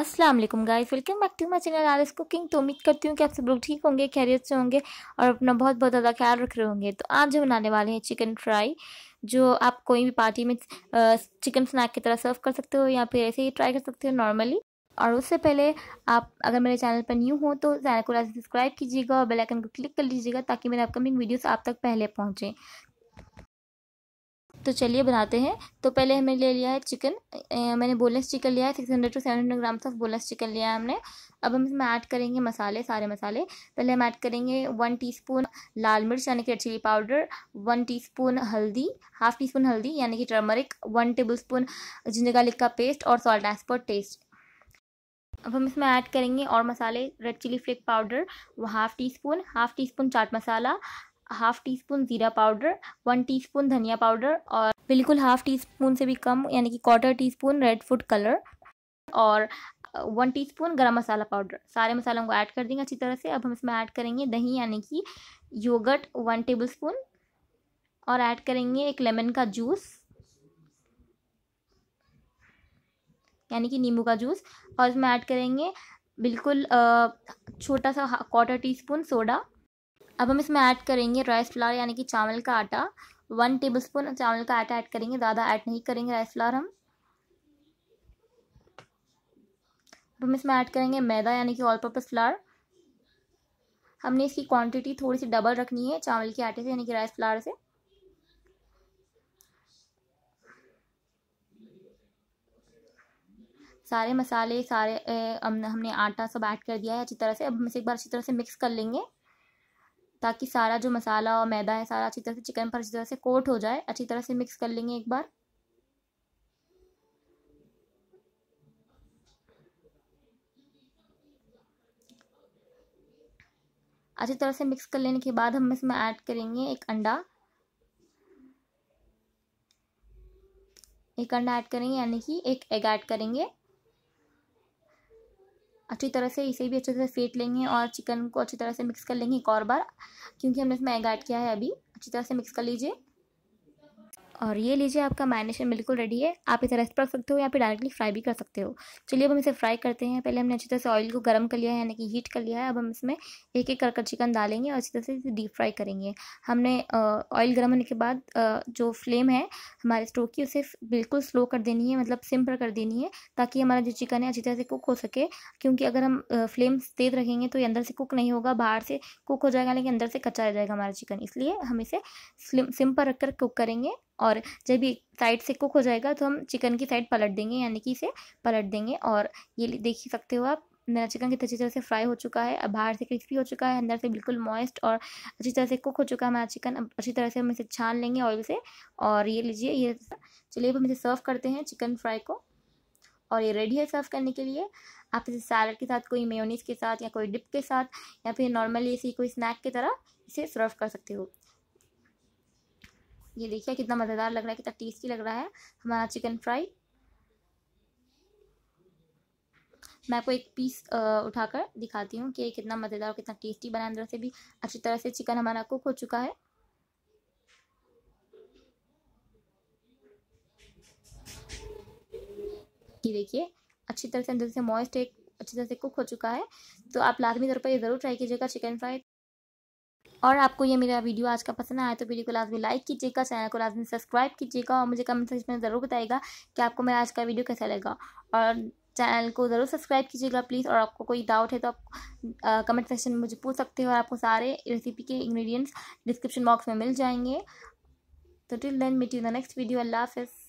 अस्सलाम वालेकुम guys welcome back to my channel R cooking तो उम्मीद करती हूँ कि आप सब लोग ठीक होंगे खैरियत से होंगे और अपना बहुत बहुत ज़्यादा ख्याल रख रहे होंगे तो आज हम बनाने वाले हैं चिकन फ्राई जो आप कोई भी पार्टी में चिकन स्नैक की तरह सर्व कर सकते हो या फिर ऐसे ही ट्राई कर सकते हो नॉर्मली और उससे पहले आप अगर मेरे चैनल पर न्यू हो तो चैनल को सब्सक्राइब कीजिएगा और बेल आइकन को क्लिक कर लीजिएगा ताकि मेरे अपकमिंग वीडियोस आप तक पहले पहुँचें तो चलिए बनाते हैं तो पहले हमने ले लिया है चिकन मैंने बोनलेस चिकन लिया है six hundred to seven hundred grams of boneless chicken लिया है हमने अब हम इसमें ऐड करेंगे मसाले सारे मसाले पहले हम ऐड करेंगे वन टीस्पून लाल मिर्च यानी कि red chili powder one teaspoon हल्दी हाफ टी स्पून हल्दी यानी कि turmeric one tablespoon ginger garlic का पेस्ट और सॉल्ट एज पर टेस्ट अब हम इसमें ऐड करेंगे और मसाले रेड चिली फ्लेक पाउडर वो half teaspoon half teaspoon chaat masala half teaspoon ज़ीरा पाउडर वन टी स्पून धनिया पाउडर और बिल्कुल हाफ टी स्पून से भी कम यानी कि quarter teaspoon red food colour और one teaspoon garam masala powder सारे मसालों को ऐड कर देंगे अच्छी तरह से अब हम इसमें ऐड करेंगे दही यानी कि योगर्ट वन टेबल स्पून और ऐड करेंगे एक लेमन का जूस यानी कि नींबू का जूस और इसमें ऐड करेंगे बिल्कुल uh, छोटा सा क्वार्टर टी स्पून सोडा अब हम इसमें ऐड करेंगे राइस फ्लावर यानी कि चावल का आटा वन टेबलस्पून चावल का आटा ऐड करेंगे ज़्यादा ऐड नहीं करेंगे राइस फ्लावर हम अब हम इसमें ऐड करेंगे मैदा यानी कि ऑल पर्पज़ फ्लावर हमने इसकी क्वांटिटी थोड़ी सी डबल रखनी है चावल के आटे से यानी कि राइस फ्लावर से सारे मसाले सारे ए, हमने आटा सब ऐड कर दिया है अच्छी तरह से अब हम इसे एक बार अच्छी तरह से मिक्स कर लेंगे ताकि सारा जो मसाला और मैदा है सारा अच्छी तरह से चिकन पर अच्छी तरह से कोट हो जाए अच्छी तरह से मिक्स कर लेंगे एक बार अच्छी तरह से मिक्स कर लेने के बाद हम इसमें ऐड करेंगे एक अंडा एक अंडा ऐड करेंगे यानी कि एक एग ऐड करेंगे अच्छी तरह से इसे भी अच्छे से फेंट लेंगे और चिकन को अच्छी तरह से मिक्स कर लेंगे एक और बार क्योंकि हमने इसमें एग ऐड किया है अभी अच्छी तरह से मिक्स कर लीजिए और ये लीजिए आपका मैरिनेशन बिल्कुल रेडी है आप इसे रेस्ट पर रख सकते हो या फिर डायरेक्टली फ्राई भी कर सकते हो चलिए अब हम इसे फ्राई करते हैं पहले हमने अच्छी तरह से ऑयल को गर्म कर लिया है यानी कि हीट कर लिया है अब हम इसमें एक एक करकर चिकन डालेंगे और अच्छी तरह से इसे डीप फ्राई करेंगे हमने ऑयल गर्म होने के बाद जो फ्लेम है हमारे स्टोव की उसे बिल्कुल स्लो कर देनी है मतलब सिम पर कर देनी है ताकि हमारा जो चिकन है अच्छी तरह से कुक हो सके क्योंकि अगर हम फ्लेम तेज़ रखेंगे तो ये अंदर से कुक नहीं होगा बाहर से कुक हो जाएगा लेकिन अंदर से कच्चा रह जाएगा हमारा चिकन इसलिए हम इसे सिम पर रख कर कुक करेंगे और जब ये साइड से कुक हो जाएगा तो हम चिकन की साइड पलट देंगे यानी कि इसे पलट देंगे और ये देख ही सकते हो आप मेरा चिकन कितनी अच्छी तरह से फ्राई हो चुका है अब बाहर से क्रिस्पी हो चुका है अंदर से बिल्कुल मॉइस्ट और अच्छी तरह से कुक हो चुका है मेरा चिकन अब अच्छी तरह से हम इसे छान लेंगे ऑयल से और ये लीजिए ये चलिए अब हम इसे सर्व करते हैं चिकन फ्राई को और ये रेडी है सर्व करने के लिए आप इसे सैलड के साथ कोई मेयोनीज के साथ या कोई डिप के साथ या फिर नॉर्मली इसी कोई स्नैक की तरह इसे सर्व कर सकते हो ये देखिए कितना मज़ेदार लग रहा है कितना टेस्टी लग रहा है हमारा चिकन फ्राई मैं आपको एक पीस उठाकर दिखाती हूँ कि कितना मज़ेदार और कितना टेस्टी बना अंदर से भी अच्छी तरह से चिकन हमारा कुक हो चुका है ये देखिए अच्छी तरह से अंदर से मॉइस्ट एक अच्छी तरह से कुक हो चुका है तो आप लाजमी तौर पर ये ज़रूर ट्राई कीजिएगा चिकन फ्राई और आपको ये मेरा वीडियो आज का पसंद आया तो वीडियो को लाजमी लाइक कीजिएगा चैनल को लाजमी सब्सक्राइब कीजिएगा और मुझे कमेंट सेक्शन में ज़रूर बताएगा कि आपको मेरा आज का वीडियो कैसा लगेगा और चैनल को ज़रूर सब्सक्राइब कीजिएगा प्लीज़ और आपको कोई डाउट है तो आप कमेंट सेक्शन में मुझे पूछ सकते हो और आपको सारे रेसिपी के इंग्रेडिएंट्स डिस्क्रिप्शन बॉक्स में मिल जाएंगे तो till then meet you the next video अल्लाह हाफिज़